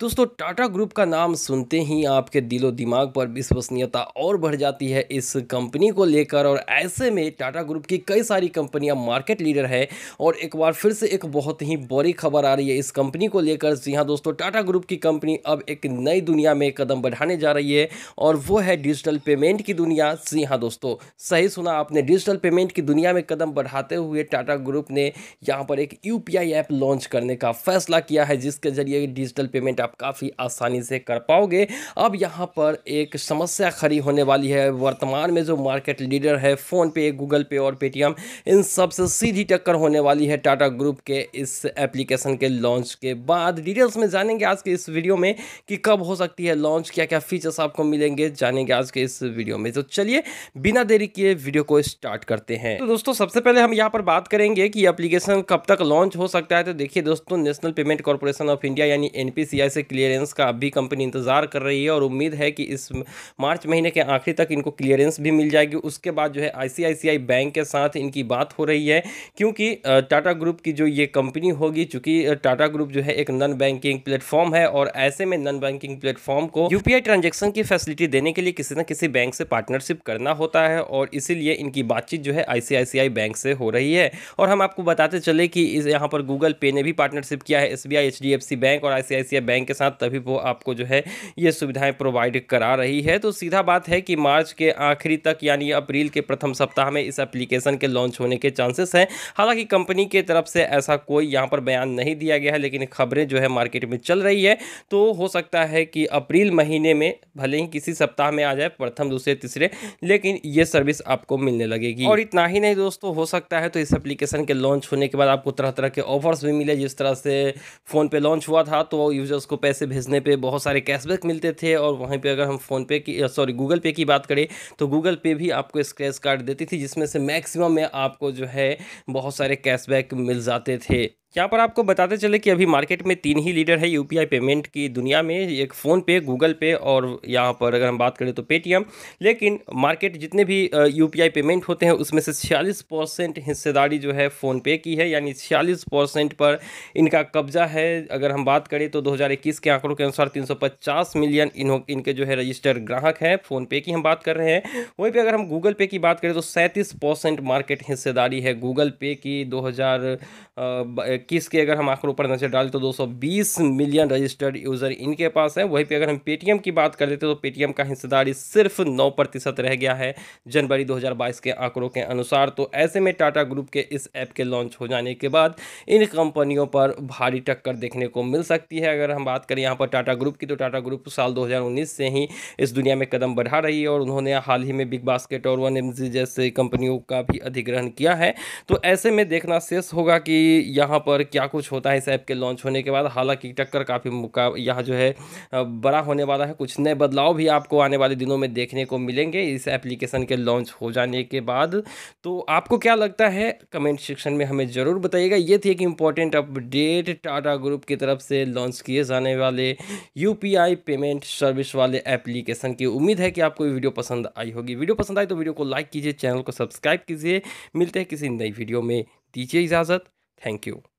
दोस्तों टाटा ग्रुप का नाम सुनते ही आपके दिलो दिमाग पर विश्वसनीयता और बढ़ जाती है इस कंपनी को लेकर और ऐसे में टाटा ग्रुप की कई सारी कंपनियां मार्केट लीडर है और एक बार फिर से एक बहुत ही बड़ी खबर आ रही है इस कंपनी को लेकर जी हाँ दोस्तों टाटा ग्रुप की कंपनी अब एक नई दुनिया में कदम बढ़ाने जा रही है और वो है डिजिटल पेमेंट की दुनिया जी हाँ दोस्तों सही सुना आपने डिजिटल पेमेंट की दुनिया में कदम बढ़ाते हुए टाटा ग्रुप ने यहाँ पर एक यू ऐप लॉन्च करने का फैसला किया है जिसके जरिए डिजिटल पेमेंट आप काफ़ी आसानी से कर पाओगे अब यहाँ पर एक समस्या खड़ी होने वाली है वर्तमान में जो मार्केट लीडर है फ़ोनपे गूगल पे और पेटीएम इन सब से सीधी टक्कर होने वाली है टाटा ग्रुप के इस एप्लीकेशन के लॉन्च के बाद डिटेल्स में जानेंगे आज के इस वीडियो में कि कब हो सकती है लॉन्च क्या क्या फीचर्स आपको मिलेंगे जानेंगे आज के इस वीडियो में तो चलिए बिना देरी किए वीडियो को स्टार्ट करते हैं तो दोस्तों सबसे पहले हम यहाँ पर बात करेंगे कि एप्लीकेशन कब तक लॉन्च हो सकता है तो देखिए दोस्तों National Payment Corporation of India यानी एनपीसीआई से क्लियरेंस का अभी कंपनी इंतज़ार कर रही है और उम्मीद है कि इस मार्च महीने के आखिरी तक इनको क्लियरेंस भी मिल जाएगी उसके बाद जो है आईसीआईसीआई बैंक के साथ इनकी बात हो रही है क्योंकि टाटा ग्रुप की जो ये कंपनी होगी चूंकि टाटा ग्रुप जो है एक नॉन बैंकिंग प्लेटफॉर्म है और ऐसे में नॉन बैंकिंग प्लेटफॉर्म को यूपीआई ट्रांजेक्शन की फैसिलिटी देने के लिए किसी न किसी बैंक से पार्टनरशिप करना होता है और इसीलिए इनकी बातचीत जो है आईसीआईसीआई बैंक से हो रही है और हम आपको बताते चले कि इस यहाँ पर गूगल पे ने भी पार्टनरशिप किया है एस बी बैंक और आई बैंक के साथ तभी वो आपको जो है ये सुविधाएं प्रोवाइड करा रही है तो सीधा बात है कि मार्च के आखिरी तक यानी अप्रैल के प्रथम सप्ताह में इस एप्लीकेशन के लॉन्च होने के चांसेस हैं हालांकि कंपनी के तरफ से ऐसा कोई यहाँ पर बयान नहीं दिया गया है लेकिन खबरें जो है मार्केट में चल रही है तो हो सकता है कि अप्रैल महीने में भले ही किसी सप्ताह में आ जाए प्रथम दूसरे तीसरे लेकिन ये सर्विस आपको मिलने लगेगी और इतना ही नहीं दोस्तों हो सकता है तो इस एप्लीकेशन के लॉन्च होने के बाद आपको तरह तरह के ऑफर्स भी मिले जिस तरह से फ़ोन पे लॉन्च हुआ था तो यूज़र्स उसको पैसे भेजने पे बहुत सारे कैशबैक मिलते थे और वहीं पे अगर हम फ़ोन पे की सॉरी गूगल पे की बात करें तो गूगल पे भी आपको स्क्रैच कार्ड देती थी जिसमें से मैक्सिमम में आपको जो है बहुत सारे कैशबैक मिल जाते थे यहाँ पर आपको बताते चले कि अभी मार्केट में तीन ही लीडर है यूपीआई पेमेंट की दुनिया में एक फ़ोन पे गूगल पे और यहाँ पर अगर हम बात करें तो पेटीएम लेकिन मार्केट जितने भी यूपीआई पेमेंट होते हैं उसमें से छियालीस परसेंट हिस्सेदारी जो है फ़ोन पे की है यानी छियालीस परसेंट पर इनका कब्जा है अगर हम बात करें तो दो के आंकड़ों के अनुसार तीन मिलियन इन इनके जो है रजिस्टर ग्राहक हैं फ़ोनपे की हम बात कर रहे हैं वहीं पर अगर हम गूगल पे की बात करें तो सैंतीस मार्केट हिस्सेदारी है गूगल पे की दो किस की अगर हम आंकड़ों पर नज़र डालें तो 220 मिलियन रजिस्टर्ड यूज़र इनके पास है वहीं पे अगर हम पेटीएम की बात कर लेते हैं तो पेटीएम का हिस्सेदारी सिर्फ 9 प्रतिशत रह गया है जनवरी 2022 के आंकड़ों के अनुसार तो ऐसे में टाटा ग्रुप के इस ऐप के लॉन्च हो जाने के बाद इन कंपनियों पर भारी टक्कर देखने को मिल सकती है अगर हम बात करें यहाँ पर टाटा ग्रुप की तो टाटा ग्रुप साल दो से ही इस दुनिया में कदम बढ़ा रही है और उन्होंने हाल ही में बिग बास्केट और वन एम जैसे कंपनियों का भी अधिग्रहण किया है तो ऐसे में देखना शेष होगा कि यहाँ पर क्या कुछ होता है इस ऐप के लॉन्च होने के बाद हालांकि टक्कर काफ़ी मुका यहाँ जो है बड़ा होने वाला है कुछ नए बदलाव भी आपको आने वाले दिनों में देखने को मिलेंगे इस एप्लीकेशन के लॉन्च हो जाने के बाद तो आपको क्या लगता है कमेंट सेक्शन में हमें ज़रूर बताइएगा ये थी एक इम्पॉर्टेंट अपडेट टाटा ग्रुप की तरफ से लॉन्च किए जाने वाले यू पेमेंट सर्विस वाले एप्लीकेशन की उम्मीद है कि आपको वीडियो पसंद आई होगी वीडियो पसंद आई तो वीडियो को लाइक कीजिए चैनल को सब्सक्राइब कीजिए मिलते हैं किसी नई वीडियो में दीजिए इजाज़त थैंक यू